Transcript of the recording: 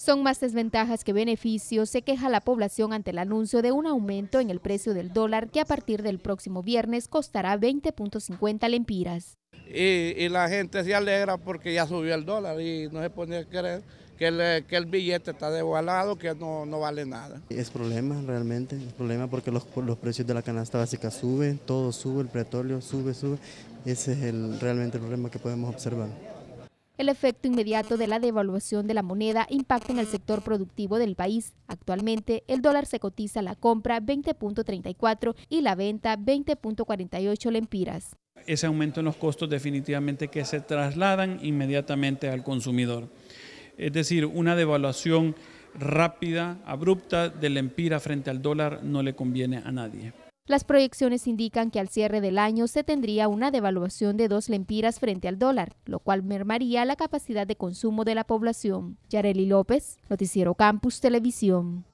Son más desventajas que beneficios, se queja la población ante el anuncio de un aumento en el precio del dólar que a partir del próximo viernes costará 20.50 lempiras. Y, la gente se alegra porque ya subió el dólar y no se pone a creer que el, billete está devaluado, que no, vale nada. Es problema realmente, es problema porque los, los, precios de la canasta básica suben, todo sube, el petróleo sube, sube. Ese es el, realmente el problema que podemos observar. El efecto inmediato de la devaluación de la moneda impacta en el sector productivo del país. Actualmente, el dólar se cotiza la compra 20.34 y la venta 20.48 lempiras. Ese aumento en los costos definitivamente que se trasladan inmediatamente al consumidor. Es decir, una devaluación rápida, abrupta de lempira frente al dólar no le conviene a nadie. Las proyecciones indican que al cierre del año se tendría una devaluación de dos lempiras frente al dólar, lo cual mermaría la capacidad de consumo de la población. Yareli López, Noticiero Campus Televisión.